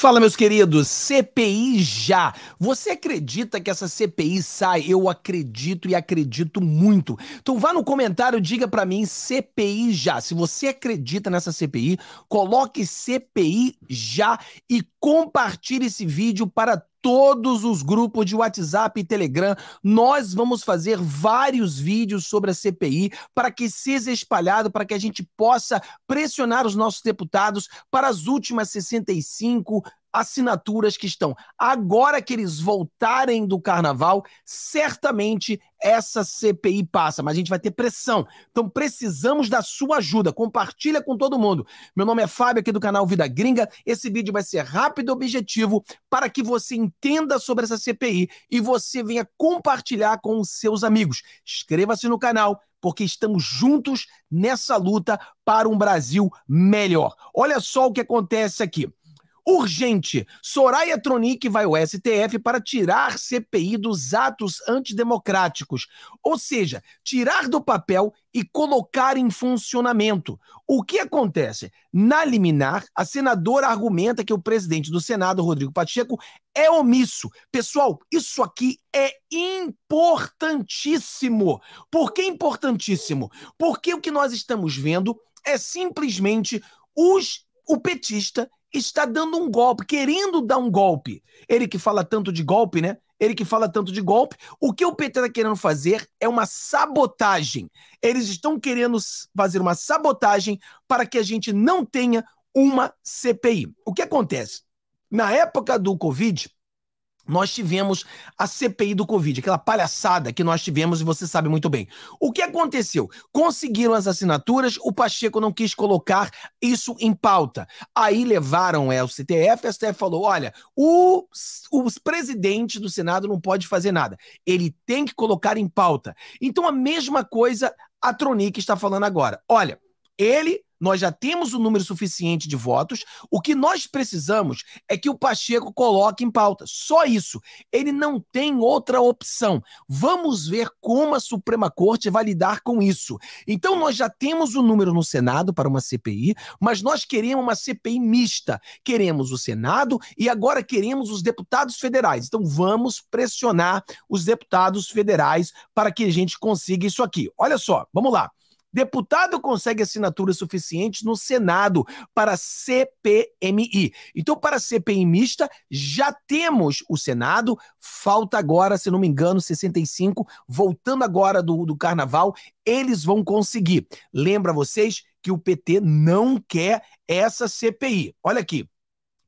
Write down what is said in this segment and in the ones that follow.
Fala, meus queridos. CPI já. Você acredita que essa CPI sai? Eu acredito e acredito muito. Então vá no comentário, diga para mim CPI já. Se você acredita nessa CPI, coloque CPI já e compartilhe esse vídeo para todos os grupos de WhatsApp e Telegram. Nós vamos fazer vários vídeos sobre a CPI para que seja espalhado, para que a gente possa pressionar os nossos deputados para as últimas 65 assinaturas que estão. Agora que eles voltarem do carnaval, certamente essa CPI passa, mas a gente vai ter pressão. Então precisamos da sua ajuda. Compartilha com todo mundo. Meu nome é Fábio aqui do canal Vida Gringa. Esse vídeo vai ser rápido e objetivo para que você entenda sobre essa CPI e você venha compartilhar com os seus amigos. Inscreva-se no canal porque estamos juntos nessa luta para um Brasil melhor. Olha só o que acontece aqui. Urgente! Soraya Tronic vai ao STF para tirar CPI dos atos antidemocráticos, ou seja, tirar do papel e colocar em funcionamento. O que acontece? Na liminar, a senadora argumenta que o presidente do Senado, Rodrigo Pacheco, é omisso. Pessoal, isso aqui é importantíssimo. Por que importantíssimo? Porque o que nós estamos vendo é simplesmente os, o petista está dando um golpe, querendo dar um golpe. Ele que fala tanto de golpe, né? Ele que fala tanto de golpe. O que o PT está querendo fazer é uma sabotagem. Eles estão querendo fazer uma sabotagem para que a gente não tenha uma CPI. O que acontece? Na época do Covid, nós tivemos a CPI do Covid, aquela palhaçada que nós tivemos e você sabe muito bem. O que aconteceu? Conseguiram as assinaturas, o Pacheco não quis colocar isso em pauta. Aí levaram é, o CTF, o STF falou: olha, o, o presidente do Senado não pode fazer nada, ele tem que colocar em pauta. Então a mesma coisa a Tronic está falando agora. Olha, ele nós já temos o um número suficiente de votos. O que nós precisamos é que o Pacheco coloque em pauta. Só isso. Ele não tem outra opção. Vamos ver como a Suprema Corte vai lidar com isso. Então, nós já temos o um número no Senado para uma CPI, mas nós queremos uma CPI mista. Queremos o Senado e agora queremos os deputados federais. Então, vamos pressionar os deputados federais para que a gente consiga isso aqui. Olha só, vamos lá. Deputado consegue assinaturas suficientes no Senado para CPMI. Então, para CPI mista, já temos o Senado, falta agora, se não me engano, 65, voltando agora do, do Carnaval, eles vão conseguir. Lembra vocês que o PT não quer essa CPI. Olha aqui.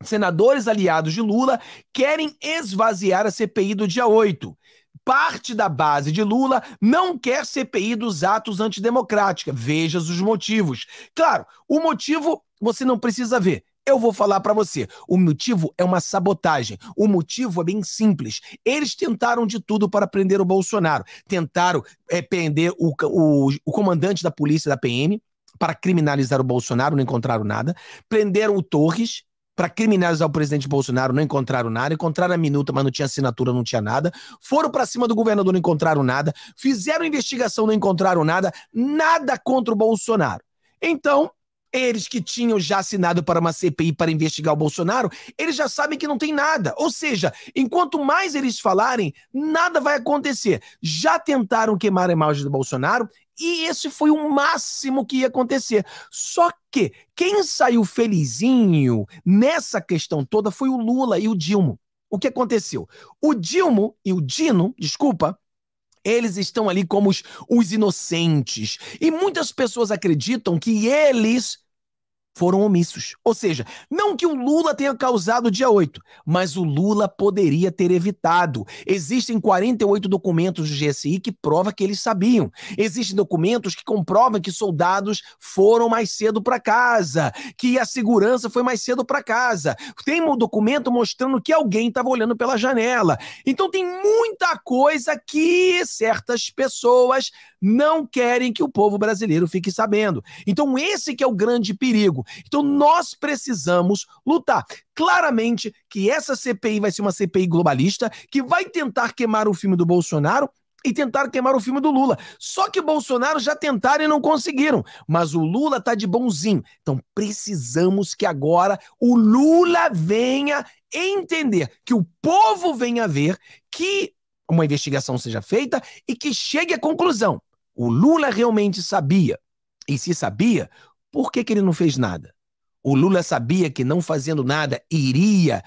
Senadores aliados de Lula querem esvaziar a CPI do dia 8 parte da base de Lula não quer CPI dos atos antidemocráticos. Veja os motivos. Claro, o motivo você não precisa ver. Eu vou falar para você. O motivo é uma sabotagem. O motivo é bem simples. Eles tentaram de tudo para prender o Bolsonaro. Tentaram é, prender o, o, o comandante da polícia da PM para criminalizar o Bolsonaro, não encontraram nada. Prenderam o Torres, para criminalizar o presidente Bolsonaro, não encontraram nada, encontraram a minuta, mas não tinha assinatura, não tinha nada. Foram para cima do governador, não encontraram nada. Fizeram investigação, não encontraram nada. Nada contra o Bolsonaro. Então, eles que tinham já assinado para uma CPI para investigar o Bolsonaro, eles já sabem que não tem nada. Ou seja, enquanto mais eles falarem, nada vai acontecer. Já tentaram queimar a imagem do Bolsonaro e esse foi o máximo que ia acontecer. Só que quem saiu felizinho nessa questão toda foi o Lula e o Dilma. O que aconteceu? O Dilma e o Dino, desculpa, eles estão ali como os, os inocentes. E muitas pessoas acreditam que eles foram omissos. Ou seja, não que o Lula tenha causado o dia 8, mas o Lula poderia ter evitado. Existem 48 documentos do GSI que provam que eles sabiam. Existem documentos que comprovam que soldados foram mais cedo para casa, que a segurança foi mais cedo para casa. Tem um documento mostrando que alguém estava olhando pela janela. Então tem muita coisa que certas pessoas não querem que o povo brasileiro fique sabendo. Então esse que é o grande perigo jogo. Então nós precisamos lutar. Claramente que essa CPI vai ser uma CPI globalista que vai tentar queimar o filme do Bolsonaro e tentaram queimar o filme do Lula. Só que Bolsonaro já tentaram e não conseguiram. Mas o Lula tá de bonzinho. Então precisamos que agora o Lula venha entender, que o povo venha ver, que uma investigação seja feita e que chegue à conclusão. O Lula realmente sabia. E se sabia, por que, que ele não fez nada? O Lula sabia que não fazendo nada iria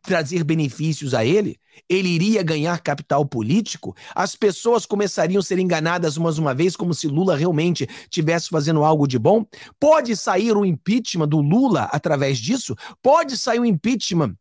trazer benefícios a ele, ele iria ganhar capital político, as pessoas começariam a ser enganadas mais uma vez, como se Lula realmente estivesse fazendo algo de bom. Pode sair o impeachment do Lula através disso? Pode sair o impeachment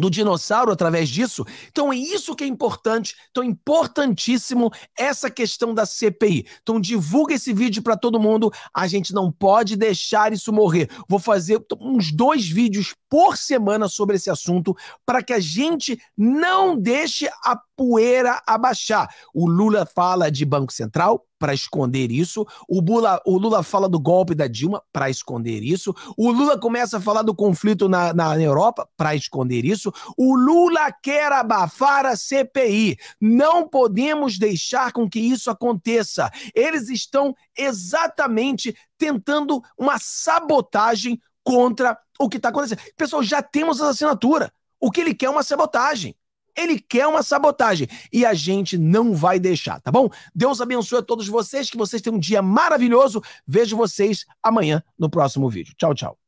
do dinossauro através disso. Então é isso que é importante. Então importantíssimo essa questão da CPI. Então divulga esse vídeo para todo mundo. A gente não pode deixar isso morrer. Vou fazer uns dois vídeos por semana sobre esse assunto para que a gente não deixe a poeira abaixar. O Lula fala de Banco Central, para esconder isso. O Lula, o Lula fala do golpe da Dilma para esconder isso. O Lula começa a falar do conflito na, na Europa para esconder isso isso. O Lula quer abafar a CPI. Não podemos deixar com que isso aconteça. Eles estão exatamente tentando uma sabotagem contra o que está acontecendo. Pessoal, já temos a assinatura. O que ele quer é uma sabotagem. Ele quer uma sabotagem e a gente não vai deixar, tá bom? Deus abençoe a todos vocês, que vocês tenham um dia maravilhoso. Vejo vocês amanhã no próximo vídeo. Tchau, tchau.